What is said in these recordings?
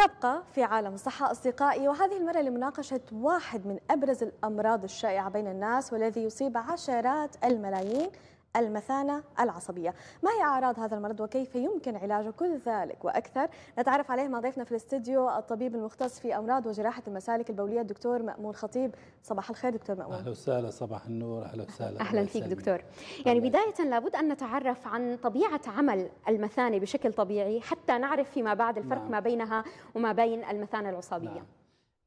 نبقى في عالم الصحة أصدقائي وهذه المرة لمناقشة واحد من أبرز الأمراض الشائعة بين الناس والذي يصيب عشرات الملايين المثانة العصبية ما هي أعراض هذا المرض وكيف يمكن علاجه كل ذلك وأكثر نتعرف عليه مع ضيفنا في الاستديو الطبيب المختص في أمراض وجراحة المسالك البولية الدكتور مأمون خطيب صباح الخير دكتور مأمون أهلا وسهلا صباح النور أهلا وسهلا أهلا فيك دكتور يعني بداية لابد أن نتعرف عن طبيعة عمل المثانة بشكل طبيعي حتى نعرف فيما بعد الفرق نعم. ما بينها وما بين المثانة العصبية نعم.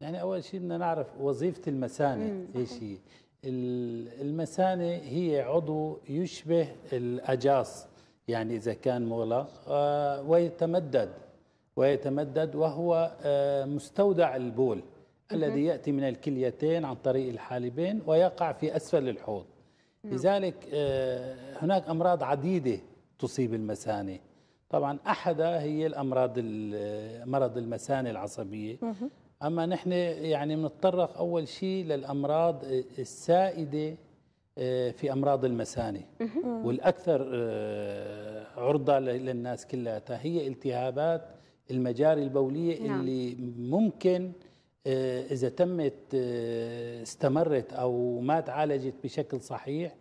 يعني أول شيء بدنا نعرف وظيفة المثانة إيش هي المثانة هي عضو يشبه الأجاص يعني إذا كان مغلق آه، ويتمدد ويتمدد وهو آه، مستودع البول الذي يأتي من الكليتين عن طريق الحالبين ويقع في أسفل الحوض نعم. لذلك آه، هناك أمراض عديدة تصيب المسانة طبعا أحدها هي الأمراض مرض المسانة العصبية اما نحن يعني بنتطرق اول شيء للامراض السائده آه، في امراض المثانه والاكثر آه، عرضه للناس كلها هي التهابات المجاري البوليه نعم. اللي ممكن آه، اذا تمت استمرت او ما تعالجت بشكل صحيح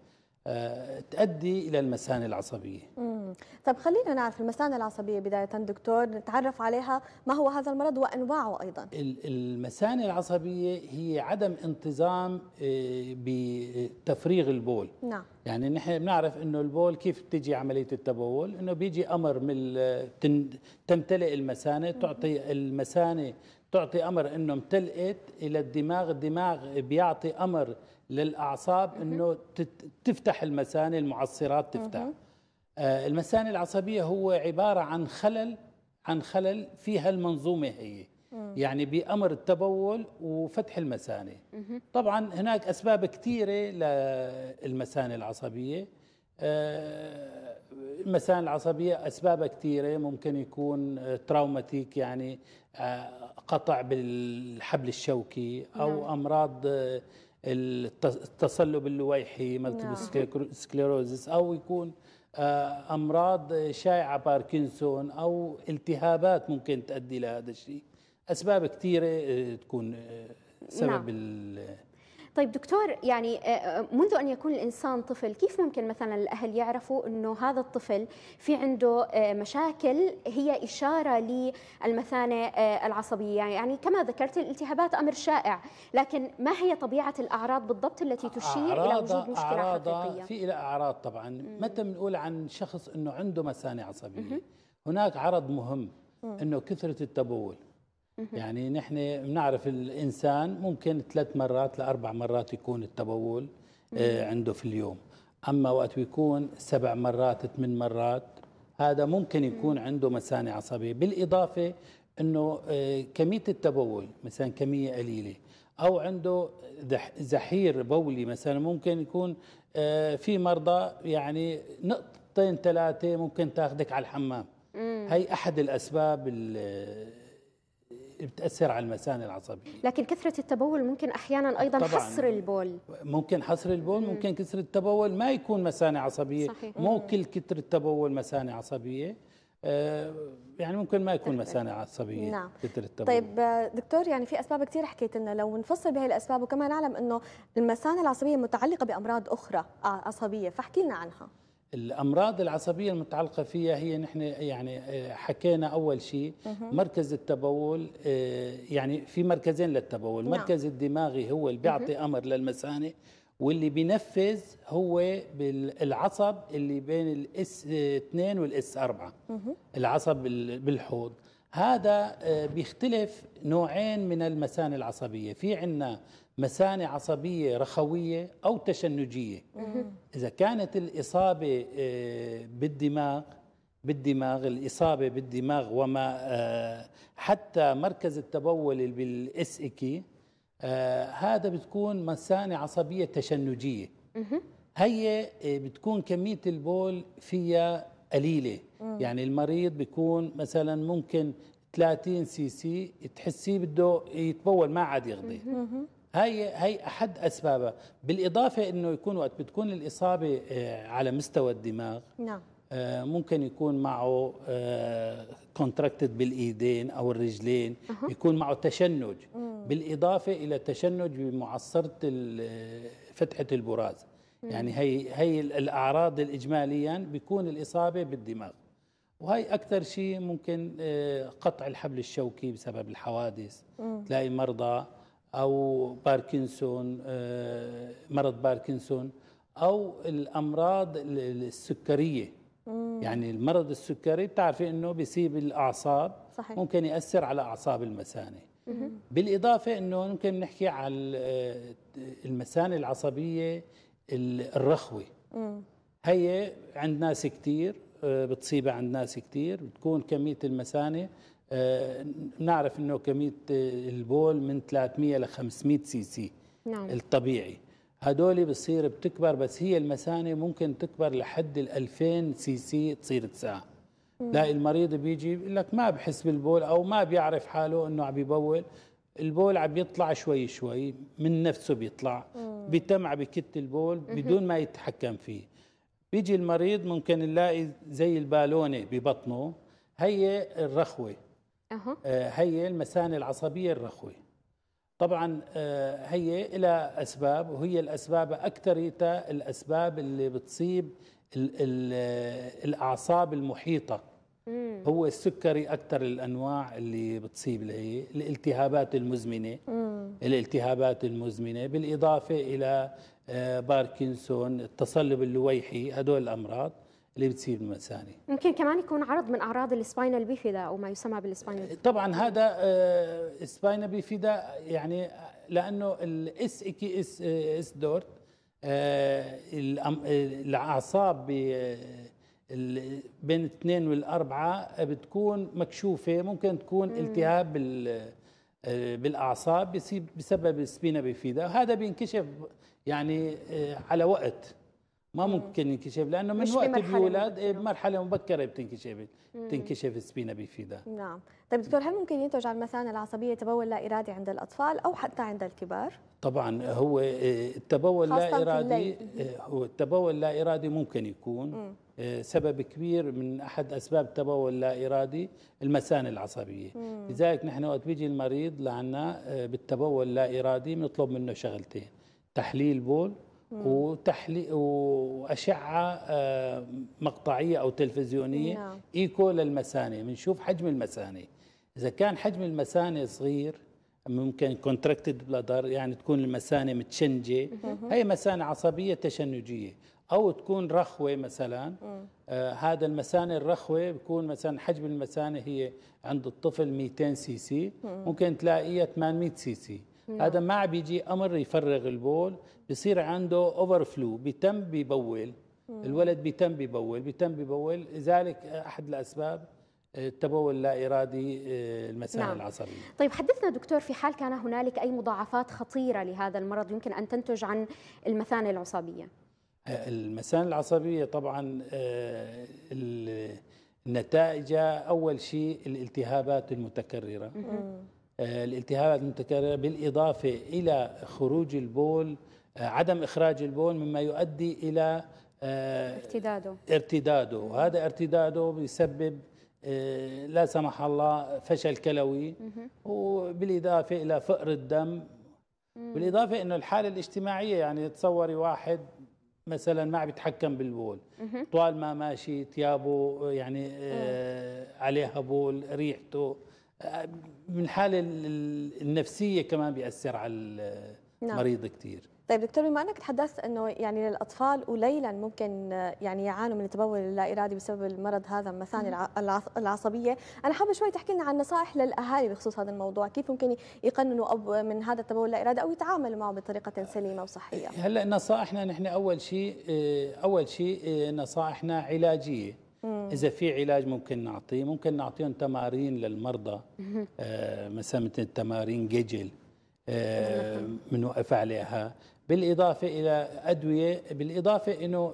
آه، تؤدي الى المثانه العصبيه. مم. طب خلينا نعرف المثانه العصبيه بدايه دكتور نتعرف عليها ما هو هذا المرض وانواعه ايضا. المثانه العصبيه هي عدم انتظام آه، بتفريغ البول. نعم. يعني نحن بنعرف انه البول كيف بتجي عمليه التبول؟ انه بيجي امر من تمتلئ المثانه تعطي المثانه تعطي امر انه امتلئت الى الدماغ الدماغ بيعطي امر للاعصاب انه تفتح المثانه المعصرات تفتح آه، المثانه العصبيه هو عباره عن خلل عن خلل فيها المنظومه هي يعني بأمر التبول وفتح المثانة طبعا هناك أسباب كثيرة للمثانة العصبية آه، المسائل العصبية أسبابها كثيرة ممكن يكون آه، تراوماتيك يعني آه، قطع بالحبل الشوكي أو نعم. أمراض آه، التصلب اللويحي نعم. سكليروزيس أو يكون أمراض شائعة باركنسون أو التهابات ممكن تؤدي لهذا الشيء أسباب كثيرة تكون سبب نعم. طيب دكتور يعني آه، آه، منذ ان يكون الانسان طفل كيف ممكن مثلا الاهل يعرفوا انه هذا الطفل في عنده آه، مشاكل هي اشاره للمثانه العصبيه يعني،, يعني كما ذكرت الالتهابات امر شائع لكن ما هي طبيعه الاعراض بالضبط التي تشير الى وجود مشكله أعراض حقيقيه في الى اعراض طبعا متى بنقول عن شخص انه عنده مثانه عصبيه هناك عرض مهم انه كثره التبول يعني نحن بنعرف الانسان ممكن ثلاث مرات لاربع مرات يكون التبول آه، عنده في اليوم اما وقت بيكون سبع مرات ثمان مرات هذا ممكن يكون عنده مثانه عصبيه بالاضافه انه آه، كميه التبول مثلا كميه قليله او عنده زحير بولي مثلا ممكن يكون آه، في مرضى يعني نقطتين ثلاثه ممكن تاخذك على الحمام هي احد الاسباب بتاثر على المثانه العصبيه لكن كثره التبول ممكن احيانا ايضا طبعاً حصر البول ممكن حصر البول ممكن كثره التبول ما يكون مثانه عصبيه صحيح. مو كل كثره التبول مثانه عصبيه آه، يعني ممكن ما يكون مثانه عصبيه نعم كثر التبول طيب آه، دكتور يعني في اسباب كثير حكيت لنا لو نفصل بهي الاسباب وكمان نعلم انه المثانه العصبيه متعلقه بامراض اخرى آه، عصبيه فاحكي لنا عنها الامراض العصبيه المتعلقه فيها هي نحن يعني آه، حكينا اول شيء مركز التبول آه، يعني في مركزين للتبول نعم. مركز الدماغي هو اللي بيعطي امر للمثانه واللي بينفذ هو بالعصب اللي بين الاس 2 والاس 4 العصب بالحوض هذا آه، بيختلف نوعين من المثانه العصبيه في عندنا مثانة عصبية رخوية أو تشنجية إذا كانت الإصابة آه، بالدماغ بالدماغ الإصابة بالدماغ وما آه، حتى مركز التبول بالاس إكي آه، هذا بتكون مثانة عصبية تشنجية هي بتكون كمية البول فيها قليلة يعني المريض بيكون مثلا ممكن 30 سي سي تحسيه بده يتبول ما عاد يغضي هاي هاي احد اسبابها بالاضافه انه يكون وقت بتكون الاصابه آه، على مستوى الدماغ نعم آه، ممكن يكون معه كونتراكتد آه، بالايدين او الرجلين يكون معه تشنج بالاضافه الى تشنج بمعصره فتحه البراز يعني هي هي الاعراض اجماليا بيكون الاصابه بالدماغ وهي اكثر شيء ممكن قطع الحبل الشوكي بسبب الحوادث تلاقي مرضى او باركنسون آه، مرض باركنسون او الامراض السكريه مم. يعني المرض السكري بتعرفي انه بيصيب الاعصاب صحيح. ممكن ياثر على اعصاب المثانه بالاضافه انه ممكن نحكي على آه، المثانه العصبيه الرخوه مم. هي عند ناس كثير آه، بتصيبها عند ناس كثير بتكون كميه المثانه آه، نعرف انه كميه البول من 300 ل 500 سي سي نعم. الطبيعي هدول بصير بتكبر بس هي المثانه ممكن تكبر لحد ال 2000 سي سي تصير تساعة تلاقي المريض بيجي بيقول لك ما بحس بالبول او ما بيعرف حاله انه عم يبول البول عم يطلع شوي شوي من نفسه بيطلع بيتم عم بكت البول بدون ما يتحكم فيه بيجي المريض ممكن نلاقي زي البالونه ببطنه هي الرخوه آه، هي المثانة العصبية الرخوة طبعا آه، هي إلى أسباب وهي الأسباب أكثر الأسباب اللي بتصيب الـ الـ آه، الأعصاب المحيطة مم. هو السكري أكثر الأنواع اللي بتصيب هي الالتهابات المزمنة مم. الالتهابات المزمنة بالإضافة إلى باركنسون التصلب اللويحي هدول الأمراض اللي بتصير بالمثاني ممكن كمان يكون عرض من اعراض السباينال بيفيدا او ما يسمى بالسباينال طبعا هذا آه، سباينال بيفيدا يعني لانه الاس كي اس اس دور الاعصاب آه، بين الاثنين والاربعه بتكون مكشوفه ممكن تكون التهاب آه، بالاعصاب بسبب السبينا بيفيدا هذا بينكشف يعني على وقت ما ممكن ينكشف لانه من وقت إيه بمرحله مبكره بتنكشف بتنكشف السبينا بيفيدا نعم طيب دكتور هل ممكن ينتج عن مثلا العصبيه تبول لا ارادي عند الاطفال او حتى عند الكبار طبعا هو إيه، التبول لا ارادي إيه، هو التبول لا ارادي ممكن يكون مم. إيه، سبب كبير من احد اسباب التبول اللا ارادي المثانه العصبيه مم. لذلك نحن وقت بيجي المريض لعنا بالتبول اللا ارادي بنطلب منه شغلتين تحليل بول وتحلي واشعه آه، مقطعيه او تلفزيونيه نعم. ايكو للمثانه بنشوف حجم المثانه اذا كان حجم المثانه صغير ممكن كونتراكتد بلادر يعني تكون المثانه متشنجه هي مثانه عصبيه تشنجيه او تكون رخوه مثلا آه هذا المثانه الرخوه بيكون مثلا حجم المثانه هي عند الطفل 200 سي سي ممكن تلاقيها 800 سي سي نعم. هذا ما بيجي امر يفرغ البول بصير عنده اوفر فلو بيتم ببول الولد بيتم ببول بيتم ببول لذلك احد الاسباب آه، التبول اللا ارادي آه، المسام نعم. العصبي طيب حدثنا دكتور في حال كان هنالك اي مضاعفات خطيره لهذا المرض يمكن ان تنتج عن المثانه العصبيه آه، المثانه العصبيه طبعا النتائج اول شيء الالتهابات المتكرره آه، الالتهابات المتكررة بالإضافة إلى خروج البول آه، عدم إخراج البول مما يؤدي إلى آه، ارتداده ارتداده وهذا ارتداده بيسبب لا سمح الله فشل كلوي وبالإضافة إلى فقر الدم بالإضافة أنه الحالة الاجتماعية يعني تصوري واحد مثلا ما عم يتحكم بالبول طوال ما ماشي ثيابه يعني عليها بول ريحته من حالة النفسية كمان بيأثر على نعم. المريض نعم. كتير طيب دكتور بما انك تحدثت انه يعني للاطفال قليلا ممكن آه، يعني يعانوا من التبول اللا ارادي بسبب المرض هذا مثاني العصبيه، انا حابه شوي تحكي لنا عن نصائح للاهالي بخصوص هذا الموضوع، كيف ممكن يقننوا اب من هذا التبول اللا ارادي او يتعاملوا معه بطريقه سليمه وصحيه؟ هلا نصائحنا نحن اول شيء آه، اول شيء آه، نصائحنا علاجيه اذا في علاج ممكن نعطيه ممكن نعطيهم تمارين للمرضى آه مثلا مثل تمارين جيجل آه بنوقف عليها بالاضافه الى ادويه بالاضافه انه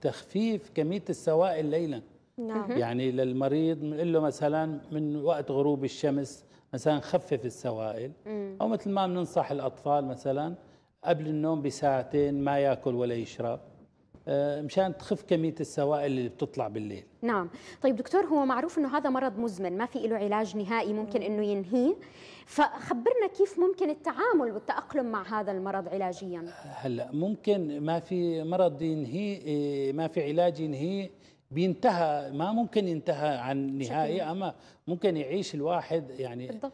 تخفيف كميه السوائل ليلا نعم. يعني للمريض بنقول له مثلا من وقت غروب الشمس مثلا خفف السوائل مم. او مثل ما بننصح الاطفال مثلا قبل النوم بساعتين ما ياكل ولا يشرب آه، مشان تخف كميه السوائل اللي بتطلع بالليل نعم طيب دكتور هو معروف انه هذا مرض مزمن ما في له علاج نهائي ممكن انه ينهيه فخبرنا كيف ممكن التعامل والتاقلم مع هذا المرض علاجيا هلا ممكن ما في مرض ينهي إيه، ما في علاج ينهيه بينتهى ما ممكن ينتهى عن نهائي اما ممكن يعيش الواحد يعني بالضبط.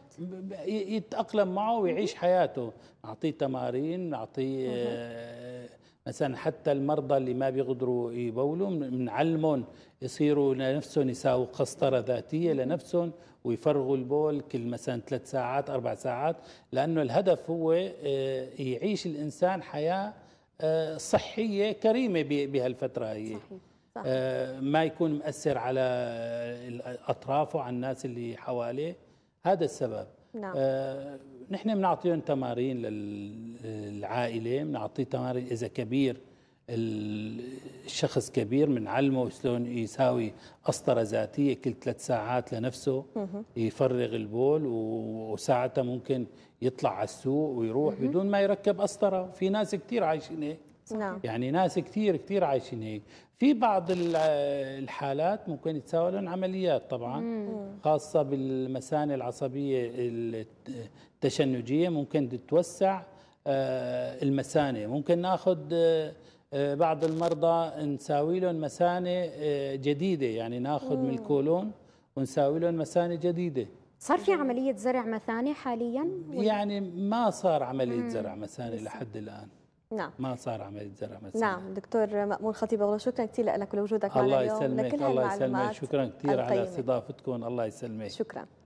يتاقلم معه ويعيش حياته نعطيه تمارين نعطيه آه، مثلا حتى المرضى اللي ما بيقدروا يبولوا بنعلمهم يصيروا لنفسهم يساووا قسطره ذاتيه لنفسهم ويفرغوا البول كل مثلا ثلاث ساعات اربع ساعات لانه الهدف هو آه، يعيش الانسان حياه آه، صحيه كريمه بهالفتره هي صحيح. صح. آه، ما يكون مأثر على أطرافه وعلى الناس اللي حواليه هذا السبب نعم. آه، نحن بنعطيهم تمارين للعائلة بنعطيه تمارين إذا كبير الشخص كبير بنعلمه شلون يساوي قسطرة ذاتية كل ثلاث ساعات لنفسه يفرغ البول وساعتها ممكن يطلع على السوق ويروح بدون ما يركب قسطرة في ناس كثير عايشين هيك نعم. يعني ناس كثير كثير عايشين هيك في بعض الحالات ممكن يتساوى لهم عمليات طبعا مم. خاصة بالمثانة العصبية التشنجية ممكن تتوسع آه، المثانة ممكن ناخذ آه، آه، بعض المرضى نساوي لهم مثانة جديدة يعني ناخذ من الكولون ونساوي لهم مثانة جديدة صار في عملية زرع مثانة حاليا؟ يعني ما صار عملية مم. زرع مثانة لحد الآن نعم ما صار عمليه زرع مثلا نعم دكتور مامون خطيب والله شكرا كثير لك ولوجودك معنا اليوم الله يسلمك الله يسلمك شكرا كثير على استضافتكم الله يسلمك شكرا